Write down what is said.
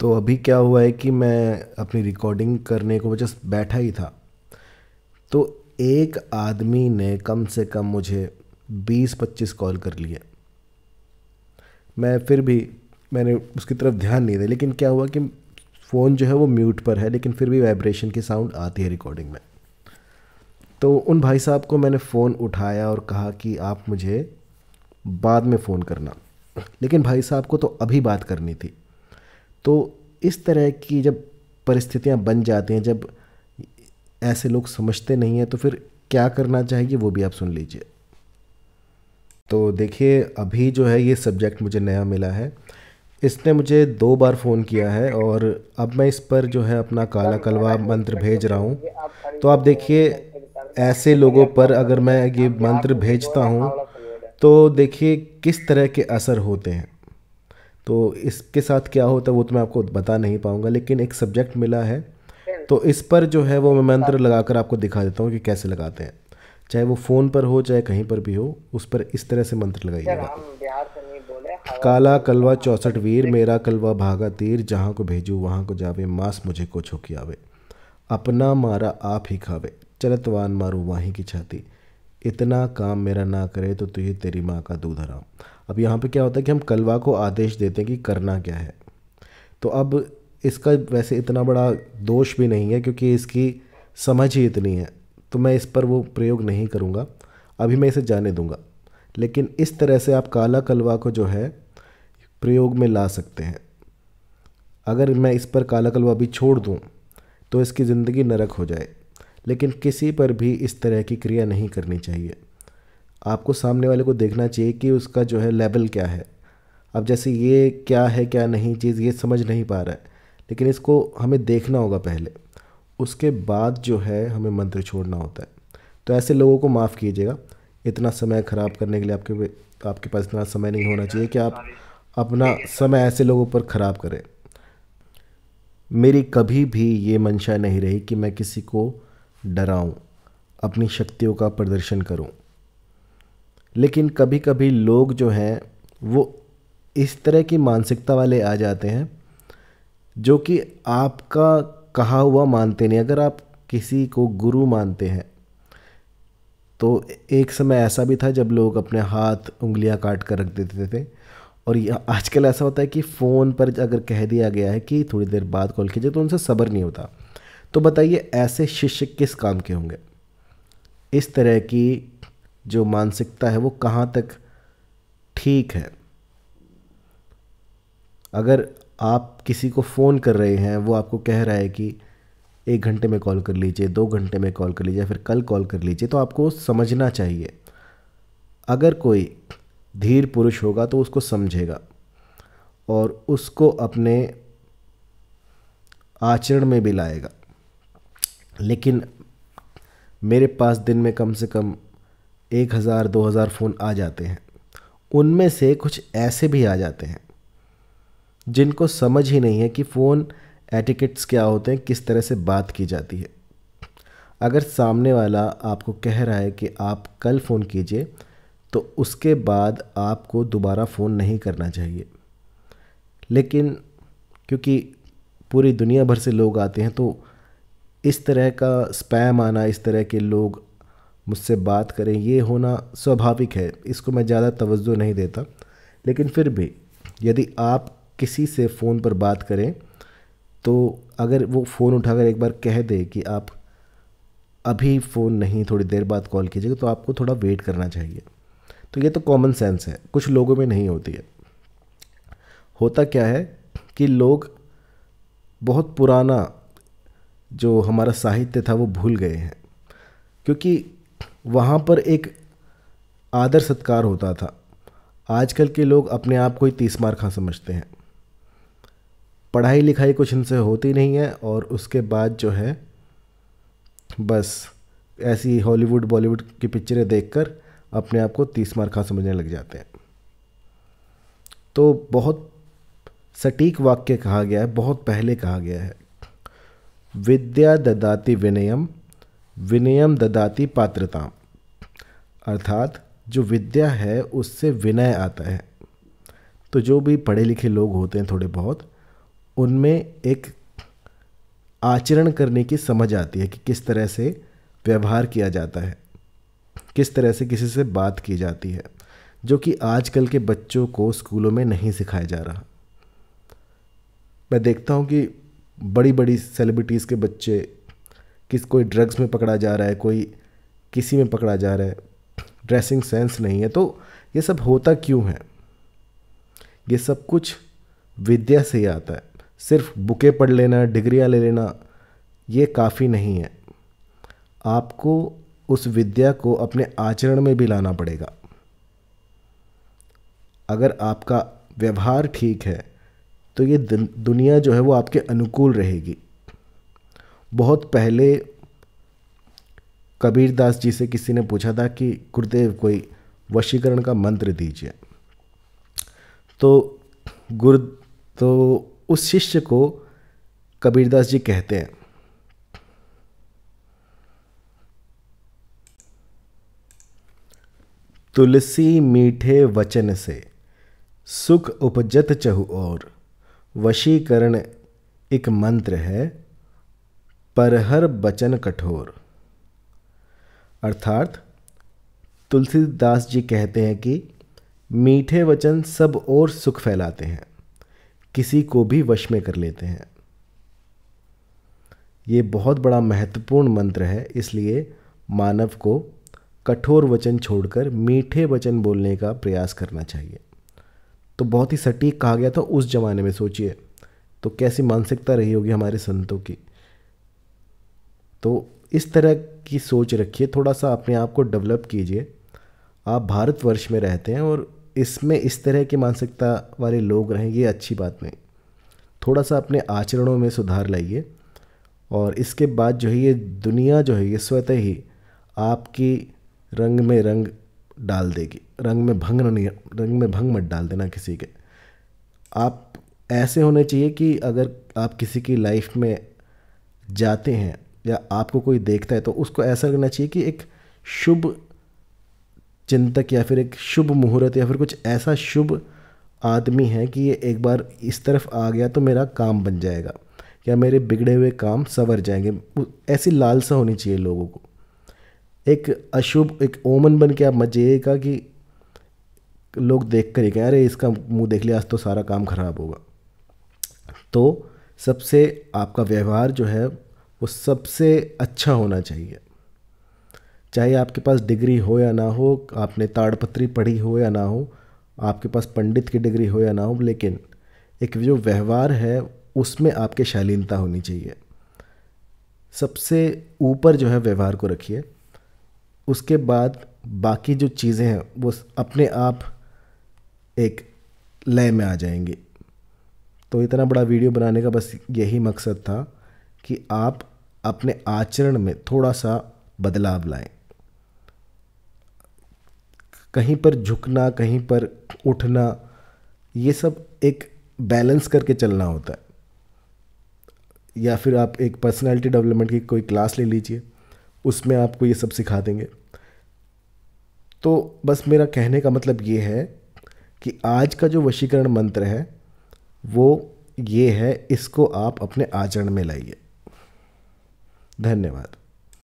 तो अभी क्या हुआ है कि मैं अपनी रिकॉर्डिंग करने को जस्ट बैठा ही था तो एक आदमी ने कम से कम मुझे 20-25 कॉल कर लिए मैं फिर भी मैंने उसकी तरफ ध्यान नहीं दिया लेकिन क्या हुआ कि फ़ोन जो है वो म्यूट पर है लेकिन फिर भी वाइब्रेशन की साउंड आती है रिकॉर्डिंग में तो उन भाई साहब को मैंने फ़ोन उठाया और कहा कि आप मुझे बाद में फ़ोन करना लेकिन भाई साहब को तो अभी बात करनी थी तो इस तरह की जब परिस्थितियाँ बन जाती हैं जब ऐसे लोग समझते नहीं हैं तो फिर क्या करना चाहिए वो भी आप सुन लीजिए तो देखिए अभी जो है ये सब्जेक्ट मुझे नया मिला है इसने मुझे दो बार फ़ोन किया है और अब मैं इस पर जो है अपना काला कलवा मंत्र भेज रहा हूँ तो आप देखिए ऐसे लोगों पर अगर मैं ये मंत्र भेजता हूँ तो देखिए किस तरह के असर होते हैं तो इसके साथ क्या होता है वो तो मैं आपको बता नहीं पाऊंगा लेकिन एक सब्जेक्ट मिला है तो इस पर जो है वो मैं मंत्र लगाकर आपको दिखा देता हूँ कि कैसे लगाते हैं चाहे वो फ़ोन पर हो चाहे कहीं पर भी हो उस पर इस तरह से मंत्र लगाइएगा काला कलवा चौसठ वीर मेरा कलवा भागा तीर जहाँ को भेजू वहाँ को जावे मांस मुझे को छोकी आवे अपना मारा आप ही खावे चलतवान मारू वहीं की छाती इतना काम मेरा ना करे तो तुझे तेरी माँ का दूध हराम अब यहाँ पे क्या होता है कि हम कलवा को आदेश देते हैं कि करना क्या है तो अब इसका वैसे इतना बड़ा दोष भी नहीं है क्योंकि इसकी समझ ही इतनी है तो मैं इस पर वो प्रयोग नहीं करूँगा अभी मैं इसे जाने दूँगा लेकिन इस तरह से आप काला कलवा को जो है प्रयोग में ला सकते हैं अगर मैं इस पर काला कलवा भी छोड़ दूँ तो इसकी ज़िंदगी नरक हो जाए लेकिन किसी पर भी इस तरह की क्रिया नहीं करनी चाहिए आपको सामने वाले को देखना चाहिए कि उसका जो है लेवल क्या है अब जैसे ये क्या है क्या नहीं चीज़ ये समझ नहीं पा रहा है लेकिन इसको हमें देखना होगा पहले उसके बाद जो है हमें मंत्र छोड़ना होता है तो ऐसे लोगों को माफ़ कीजिएगा इतना समय ख़राब करने के लिए आपके आपके पास इतना समय नहीं होना चाहिए कि आप अपना समय ऐसे लोगों पर ख़राब करें मेरी कभी भी ये मंशा नहीं रही कि मैं किसी को डराऊं अपनी शक्तियों का प्रदर्शन करूं लेकिन कभी कभी लोग जो हैं वो इस तरह की मानसिकता वाले आ जाते हैं जो कि आपका कहा हुआ मानते नहीं अगर आप किसी को गुरु मानते हैं तो एक समय ऐसा भी था जब लोग अपने हाथ उंगलियां काट कर रख देते थे और आजकल ऐसा होता है कि फ़ोन पर अगर कह दिया गया है कि थोड़ी देर बाद कॉल कीजिए तो उनसे सब्र नहीं होता तो बताइए ऐसे शिष्य किस काम के होंगे इस तरह की जो मानसिकता है वो कहाँ तक ठीक है अगर आप किसी को फ़ोन कर रहे हैं वो आपको कह रहा है कि एक घंटे में कॉल कर लीजिए दो घंटे में कॉल कर लीजिए फिर कल कॉल कर लीजिए तो आपको समझना चाहिए अगर कोई धीर पुरुष होगा तो उसको समझेगा और उसको अपने आचरण में भी लाएगा लेकिन मेरे पास दिन में कम से कम एक हज़ार दो हज़ार फ़ोन आ जाते हैं उनमें से कुछ ऐसे भी आ जाते हैं जिनको समझ ही नहीं है कि फ़ोन एटिकेट्स क्या होते हैं किस तरह से बात की जाती है अगर सामने वाला आपको कह रहा है कि आप कल फ़ोन कीजिए तो उसके बाद आपको दोबारा फ़ोन नहीं करना चाहिए लेकिन क्योंकि पूरी दुनिया भर से लोग आते हैं तो इस तरह का स्पैम आना इस तरह के लोग मुझसे बात करें ये होना स्वाभाविक है इसको मैं ज़्यादा तवज्जो नहीं देता लेकिन फिर भी यदि आप किसी से फ़ोन पर बात करें तो अगर वो फ़ोन उठाकर एक बार कह दे कि आप अभी फ़ोन नहीं थोड़ी देर बाद कॉल कीजिएगा तो आपको थोड़ा वेट करना चाहिए तो ये तो कॉमन सेंस है कुछ लोगों में नहीं होती है होता क्या है कि लोग बहुत पुराना जो हमारा साहित्य था वो भूल गए हैं क्योंकि वहाँ पर एक आदर सत्कार होता था आजकल के लोग अपने आप को ही तीस मार खां समझते हैं पढ़ाई लिखाई कुछ इनसे होती नहीं है और उसके बाद जो है बस ऐसी हॉलीवुड बॉलीवुड की पिक्चरें देखकर अपने आप को तीस मार खां समझने लग जाते हैं तो बहुत सटीक वाक्य कहा गया है बहुत पहले कहा गया है विद्या ददाति विनयम विनयम ददाति पात्रता अर्थात जो विद्या है उससे विनय आता है तो जो भी पढ़े लिखे लोग होते हैं थोड़े बहुत उनमें एक आचरण करने की समझ आती है कि किस तरह से व्यवहार किया जाता है किस तरह से किसी से बात की जाती है जो कि आजकल के बच्चों को स्कूलों में नहीं सिखाया जा रहा मैं देखता हूँ कि बड़ी बड़ी सेलिब्रिटीज़ के बच्चे किस कोई ड्रग्स में पकड़ा जा रहा है कोई किसी में पकड़ा जा रहा है ड्रेसिंग सेंस नहीं है तो ये सब होता क्यों है ये सब कुछ विद्या से ही आता है सिर्फ बुके पढ़ लेना डिग्रियाँ ले लेना ये काफ़ी नहीं है आपको उस विद्या को अपने आचरण में भी लाना पड़ेगा अगर आपका व्यवहार ठीक है तो ये दुनिया जो है वो आपके अनुकूल रहेगी बहुत पहले कबीर दास जी से किसी ने पूछा था कि गुरुदेव कोई वशीकरण का मंत्र दीजिए तो गुरु तो उस शिष्य को कबीरदास जी कहते हैं तुलसी मीठे वचन से सुख उपजत चहु और वशीकरण एक मंत्र है पर हर बचन कठोर अर्थात तुलसीदास जी कहते हैं कि मीठे वचन सब और सुख फैलाते हैं किसी को भी वश में कर लेते हैं ये बहुत बड़ा महत्वपूर्ण मंत्र है इसलिए मानव को कठोर वचन छोड़कर मीठे वचन बोलने का प्रयास करना चाहिए तो बहुत ही सटीक कहा गया था उस ज़माने में सोचिए तो कैसी मानसिकता रही होगी हमारे संतों की तो इस तरह की सोच रखिए थोड़ा सा अपने आप को डेवलप कीजिए आप भारतवर्ष में रहते हैं और इसमें इस तरह की मानसिकता वाले लोग रहें ये अच्छी बात नहीं थोड़ा सा अपने आचरणों में सुधार लाइए और इसके बाद जो है ये दुनिया जो है ये स्वतः ही आपकी रंग में रंग डाल देगी रंग में भंग नहीं रंग में भंग मत डाल देना किसी के आप ऐसे होने चाहिए कि अगर आप किसी की लाइफ में जाते हैं या आपको कोई देखता है तो उसको ऐसा करना चाहिए कि एक शुभ चिंतक या फिर एक शुभ मुहूर्त या फिर कुछ ऐसा शुभ आदमी है कि ये एक बार इस तरफ आ गया तो मेरा काम बन जाएगा या मेरे बिगड़े हुए काम सवर जाएंगे ऐसी लालसा होनी चाहिए लोगों को एक अशुभ एक ओमन बन के आप मत जाइएगा कि लोग देख कर ही कहें अरे इसका मुंह देख लिया आज तो सारा काम खराब होगा तो सबसे आपका व्यवहार जो है वो सबसे अच्छा होना चाहिए चाहे आपके पास डिग्री हो या ना हो आपने ताड़पत्री पढ़ी हो या ना हो आपके पास पंडित की डिग्री हो या ना हो लेकिन एक जो व्यवहार है उसमें आपके शालीनता होनी चाहिए सबसे ऊपर जो है व्यवहार को रखिए उसके बाद बाकी जो चीज़ें हैं वो अपने आप एक लय में आ जाएंगी तो इतना बड़ा वीडियो बनाने का बस यही मकसद था कि आप अपने आचरण में थोड़ा सा बदलाव लाएं कहीं पर झुकना कहीं पर उठना ये सब एक बैलेंस करके चलना होता है या फिर आप एक पर्सनालिटी डेवलपमेंट की कोई क्लास ले लीजिए उसमें आपको ये सब सिखा देंगे तो बस मेरा कहने का मतलब ये है कि आज का जो वशीकरण मंत्र है वो ये है इसको आप अपने आचरण में लाइए धन्यवाद